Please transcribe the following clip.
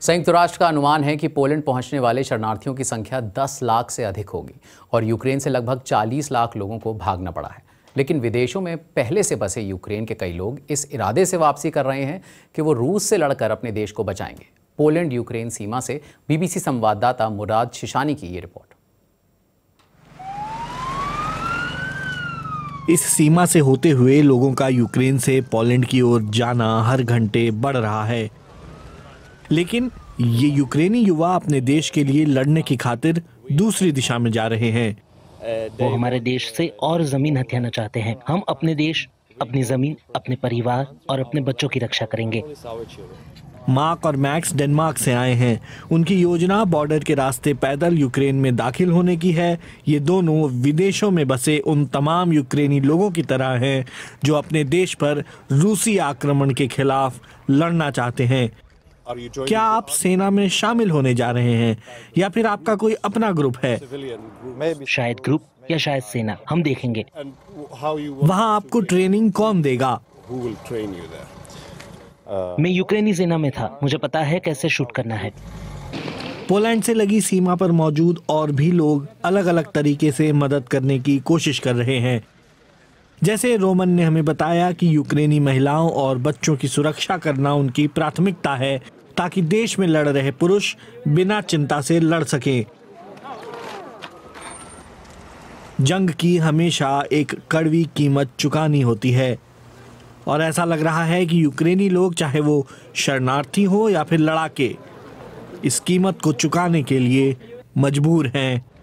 संयुक्त राष्ट्र का अनुमान है कि पोलैंड पहुंचने वाले शरणार्थियों की संख्या 10 लाख से अधिक होगी और यूक्रेन से लगभग 40 लाख लोगों को भागना पड़ा है लेकिन विदेशों में पहले से बसे यूक्रेन के कई लोग इस इरादे से वापसी कर रहे हैं कि वो रूस से लड़कर अपने देश को बचाएंगे पोलैंड यूक्रेन सीमा से बीबीसी संवाददाता मुराद शिशानी की ये रिपोर्ट इस सीमा से होते हुए लोगों का यूक्रेन से पोलैंड की ओर जाना हर घंटे बढ़ रहा है लेकिन ये यूक्रेनी युवा अपने देश के लिए लड़ने की खातिर दूसरी दिशा में जा रहे हैं वो हमारे देश से और जमीन हथियाना चाहते हैं हम अपने देश अपनी जमीन अपने परिवार और अपने बच्चों की रक्षा करेंगे मार्क और मैक्स डेनमार्क से आए हैं उनकी योजना बॉर्डर के रास्ते पैदल यूक्रेन में दाखिल होने की है ये दोनों विदेशों में बसे उन तमाम यूक्रेनी लोगों की तरह हैं जो अपने देश पर रूसी आक्रमण के खिलाफ लड़ना चाहते हैं क्या आप सेना में शामिल होने जा रहे हैं या फिर आपका कोई अपना ग्रुप है शायद ग्रुप या शायद सेना हम देखेंगे वहाँ आपको ट्रेनिंग कौन देगा uh, मैं यूक्रेनी सेना में था मुझे पता है कैसे शूट करना है पोलैंड से लगी सीमा पर मौजूद और भी लोग अलग अलग तरीके से मदद करने की कोशिश कर रहे हैं जैसे रोमन ने हमें बताया कि यूक्रेनी महिलाओं और बच्चों की सुरक्षा करना उनकी प्राथमिकता है ताकि देश में लड़ रहे पुरुष बिना चिंता से लड़ सकें जंग की हमेशा एक कड़वी कीमत चुकानी होती है और ऐसा लग रहा है कि यूक्रेनी लोग चाहे वो शरणार्थी हो या फिर लड़ाके इस कीमत को चुकाने के लिए मजबूर हैं